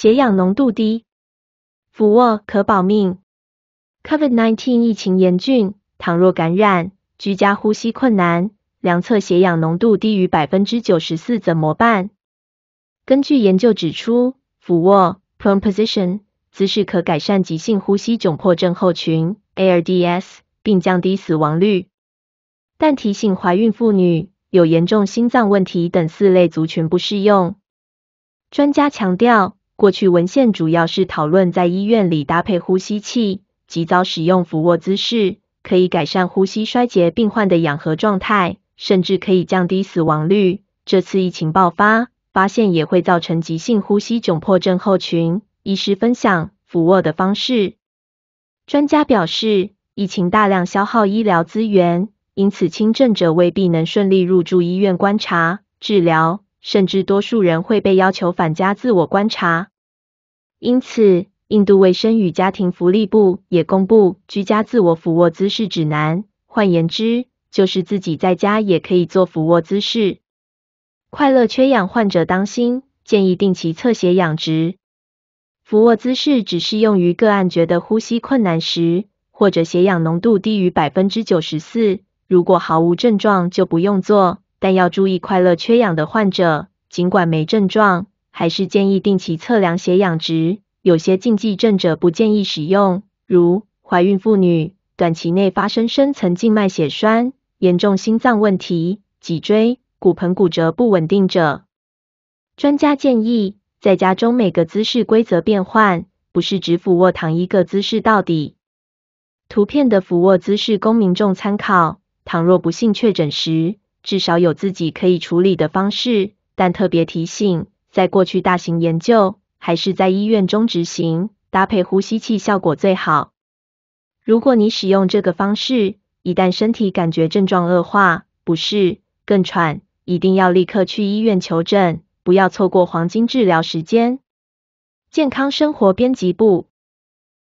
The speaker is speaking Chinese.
血氧浓度低，俯卧可保命。COVID-19 疫情严峻，倘若感染，居家呼吸困难，两侧血氧浓度低于百分之九十四怎么办？根据研究指出，俯卧 （prone position） 姿势可改善急性呼吸窘迫症候群 （ARDS），并降低死亡率。但提醒怀孕妇女、有严重心脏问题等四类族群不适用。专家强调。过去文献主要是讨论在医院里搭配呼吸器，及早使用俯卧姿势，可以改善呼吸衰竭病患的氧合状态，甚至可以降低死亡率。这次疫情爆发，发现也会造成急性呼吸窘迫症候群。医师分享俯卧的方式。专家表示，疫情大量消耗医疗资源，因此轻症者未必能顺利入住医院观察治疗，甚至多数人会被要求返家自我观察。因此，印度卫生与家庭福利部也公布居家自我俯卧姿势指南，换言之，就是自己在家也可以做俯卧姿势。快乐缺氧患者当心，建议定期测血氧值。俯卧姿势只适用于个案觉得呼吸困难时，或者血氧浓度低于百分之九十四。如果毫无症状就不用做，但要注意快乐缺氧的患者，尽管没症状。还是建议定期测量血氧值。有些禁忌症者不建议使用，如怀孕妇女、短期内发生深层静脉血栓、严重心脏问题、脊椎、骨盆骨折不稳定者。专家建议，在家中每个姿势规则变换，不是只俯卧躺一个姿势到底。图片的俯卧姿势供民众参考，倘若不幸确诊时，至少有自己可以处理的方式。但特别提醒。在过去，大型研究还是在医院中执行，搭配呼吸器效果最好。如果你使用这个方式，一旦身体感觉症状恶化、不适、更喘，一定要立刻去医院求证，不要错过黄金治疗时间。健康生活编辑部。